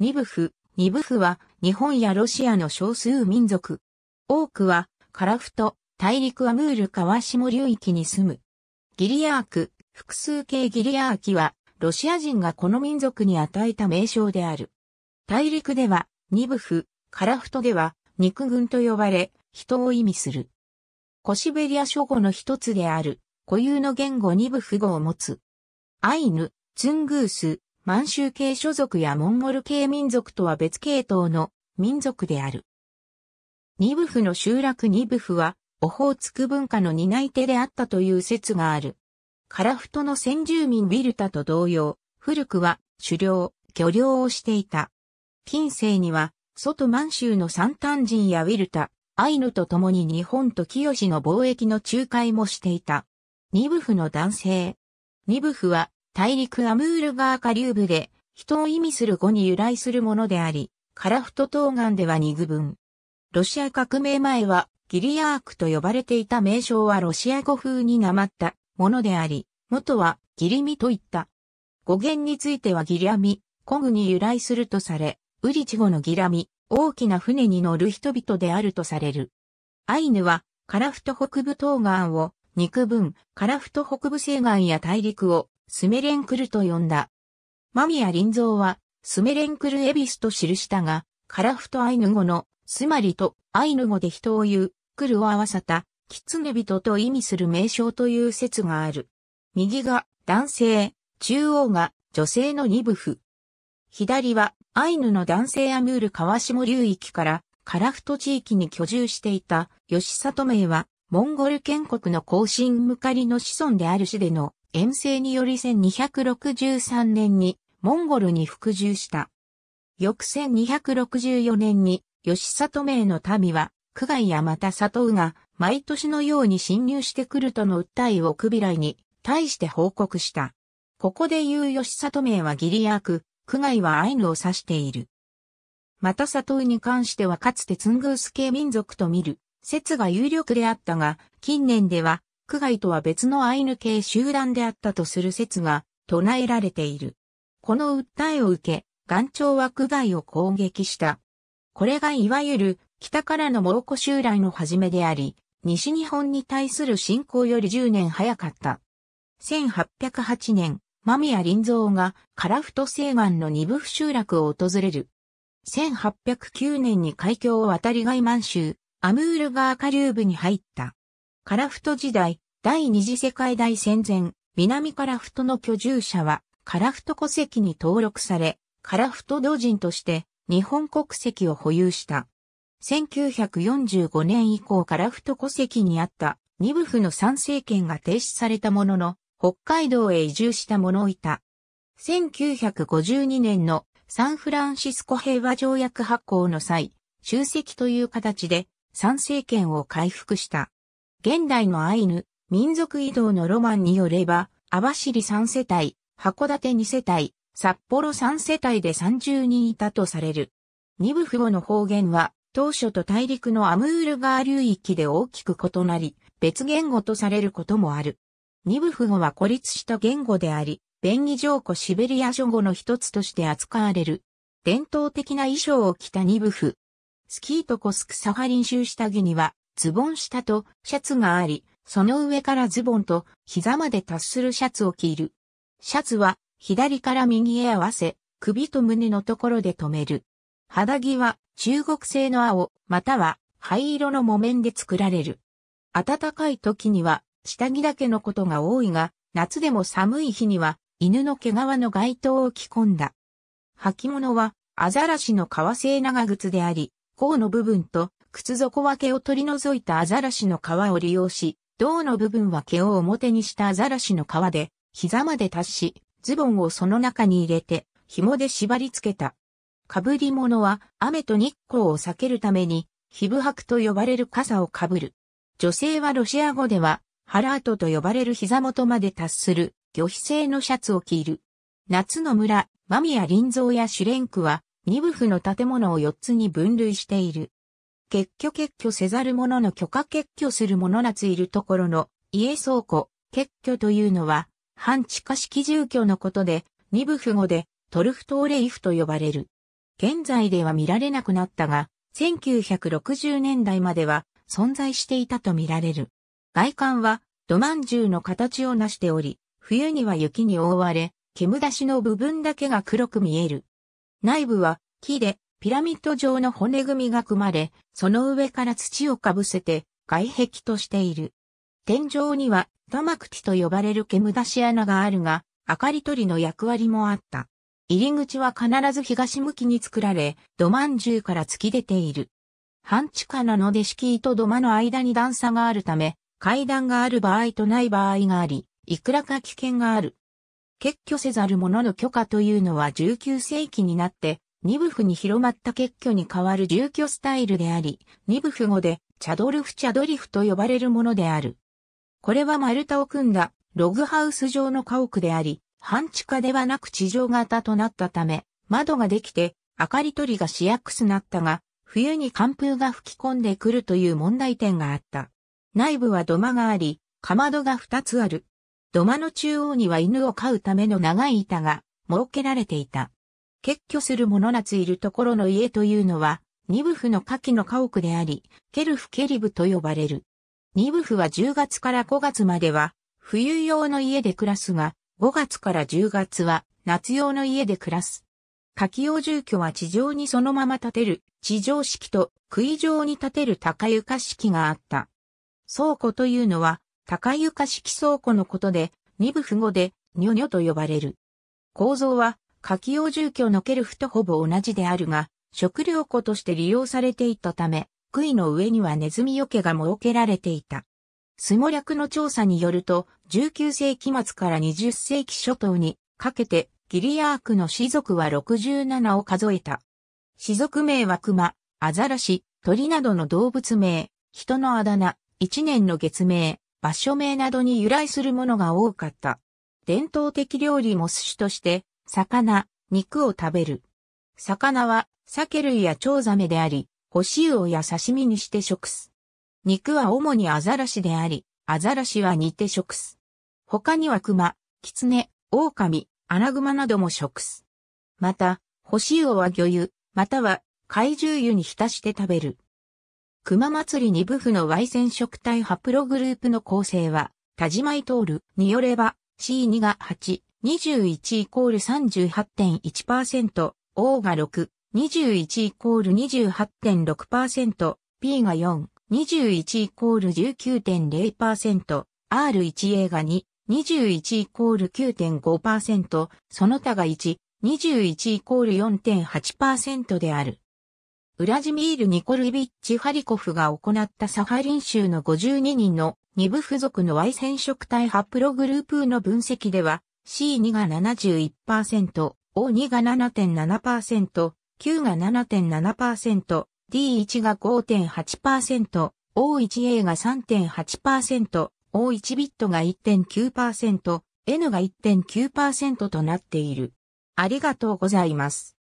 ニブフ、ニブフは日本やロシアの少数民族。多くは、カラフト、大陸アムール川下流域に住む。ギリアーク、複数形ギリアーキは、ロシア人がこの民族に与えた名称である。大陸では、ニブフ、カラフトでは、肉群と呼ばれ、人を意味する。コシベリア諸語の一つである、固有の言語ニブフ語を持つ。アイヌ、ツングース、満州系所属やモンゴル系民族とは別系統の民族である。ニブフの集落ニブフは、オホーツク文化の担い手であったという説がある。カラフトの先住民ビルタと同様、古くは狩猟、漁猟をしていた。近世には、外満州の三丹人やウィルタ、アイヌと共に日本と清の貿易の仲介もしていた。ニブフの男性。ニブフは大陸アムール川下流部で、人を意味する語に由来するものであり、カラフト東岸では二部分。ロシア革命前は、ギリアークと呼ばれていた名称はロシア語風になまったものであり、元はギリミといった。語源についてはギリアミ、コグに由来するとされ、ウリチゴのギラミ、大きな船に乗る人々であるとされる。アイヌは、カラフト北部東岸を、肉分、カラフト北部西岸や大陸を、スメレンクルと呼んだ。間宮林蔵は、スメレンクルエビスと記したが、カラフトアイヌ語の、つまりとアイヌ語で人を言う、クルを合わせた、キツネ人と意味する名称という説がある。右が男性、中央が女性の二部譜。左はアイヌの男性アムール川下流域からカラフト地域に居住していた吉里名はモンゴル建国の後進ムカリの子孫である氏での遠征により1263年にモンゴルに服従した。翌1264年に吉里名の民は、区外やまた里宇が毎年のように侵入してくるとの訴えをクビに対して報告した。ここで言う吉里名は義理ク、区外はアイヌを指している。また里宇に関してはかつてツングース系民族と見る説が有力であったが、近年ではク外とは別のアイヌ系集団であったとする説が唱えられている。この訴えを受け、岩長はク外を攻撃した。これがいわゆる北からの猛虎襲来の始めであり、西日本に対する侵攻より10年早かった。1808年、間宮林蔵が樺太西岸の二部集落を訪れる。1809年に海峡を渡り外満州、アムール川下流部に入った。樺太時代、第二次世界大戦前、南樺太の居住者は、樺太戸籍に登録され、樺太土人として日本国籍を保有した。1945年以降樺太戸籍にあった二部府の参政権が停止されたものの、北海道へ移住した者いた。1952年のサンフランシスコ平和条約発行の際、集積という形で参政権を回復した。現代のアイヌ、民族移動のロマンによれば、網走3世帯、函館2世帯、札幌3世帯で30人いたとされる。ニブフ語の方言は、当初と大陸のアムール川流域で大きく異なり、別言語とされることもある。ニブフ語は孤立した言語であり、便宜上古シベリア諸語の一つとして扱われる。伝統的な衣装を着たニブフ。スキーとコスクサハリン州下着には、ズボン下とシャツがあり、その上からズボンと膝まで達するシャツを着る。シャツは左から右へ合わせ、首と胸のところで止める。肌着は中国製の青、または灰色の木綿で作られる。暖かい時には下着だけのことが多いが、夏でも寒い日には犬の毛皮の街灯を着込んだ。履物はアザラシの革製長靴であり、甲の部分と靴底は毛を取り除いたアザラシの皮を利用し、胴の部分は毛を表にしたアザラシの皮で、膝まで達し、ズボンをその中に入れて、紐で縛り付けた。かぶり物は雨と日光を避けるために、ヒブハクと呼ばれる傘をかぶる。女性はロシア語では、ハラートと呼ばれる膝元まで達する、魚皮製のシャツを着る。夏の村、間宮林蔵やシュレンクは、二部府の建物を四つに分類している。結居結居せざる者の許可結居する者なついるところの家倉庫、結居というのは、半地下式住居のことで、二部符号でトルフトーレイフと呼ばれる。現在では見られなくなったが、1960年代までは存在していたと見られる。外観は土饅頭の形を成しており、冬には雪に覆われ、煙出しの部分だけが黒く見える。内部は木でピラミッド状の骨組みが組まれ、その上から土をかぶせて外壁としている。天井にはタマクティと呼ばれる煙出し穴があるが、明かり取りの役割もあった。入り口は必ず東向きに作られ、土まんから突き出ている。半地下なので敷居と土間の間に段差があるため、階段がある場合とない場合があり、いくらか危険がある。結挙せざる者の許可というのは19世紀になって二部府に広まった結局に代わる住居スタイルであり、二部府語でチャドルフチャドリフと呼ばれるものである。これは丸太を組んだログハウス状の家屋であり、半地下ではなく地上型となったため、窓ができて明かり取りがしやくすなったが、冬に寒風が吹き込んでくるという問題点があった。内部は土間があり、かまどが二つある。土間の中央には犬を飼うための長い板が設けられていた。結居する者なついるところの家というのは、二部府の夏季の家屋であり、ケルフケリブと呼ばれる。二部府は10月から5月までは、冬用の家で暮らすが、5月から10月は夏用の家で暮らす。夏季用住居は地上にそのまま建てる地上式と杭状に建てる高床式があった。倉庫というのは高床式倉庫のことで、二部府語で、にょにょと呼ばれる。構造は、柿用住居のケルフとほぼ同じであるが、食料庫として利用されていたため、杭の上にはネズミよけが設けられていた。スモ略の調査によると、19世紀末から20世紀初頭にかけて、ギリアークの氏族は67を数えた。氏族名は熊、アザラシ、鳥などの動物名、人のあだ名、一年の月名、場所名などに由来するものが多かった。伝統的料理も寿司として、魚、肉を食べる。魚は、鮭類や蝶ザメであり、干し魚や刺身にして食す。肉は主にアザラシであり、アザラシは煮て食す。他にはクマ、キツネ、オオカミ、アナグマなども食す。また、干し魚は魚油、または怪獣油に浸して食べる。熊祭り二部府の外線食体派プログループの構成は、田島イトールによれば C2 が8、21イコール38.1%、O が6、21イコール28.6%、P が4、21イコール19.0%、R1A が2、21イコール9.5%、その他が1、21イコール4.8%である。ウラジミール・ニコルビッチ・ハリコフが行ったサハリン州の52人の2部付属の Y 染色体派プログループの分析では、C2 が71%、O2 が7.7%、Q が7.7%、D1 が5.8%、O1A が3.8%、O1 ビットが1.9%、N が1.9%となっている。ありがとうございます。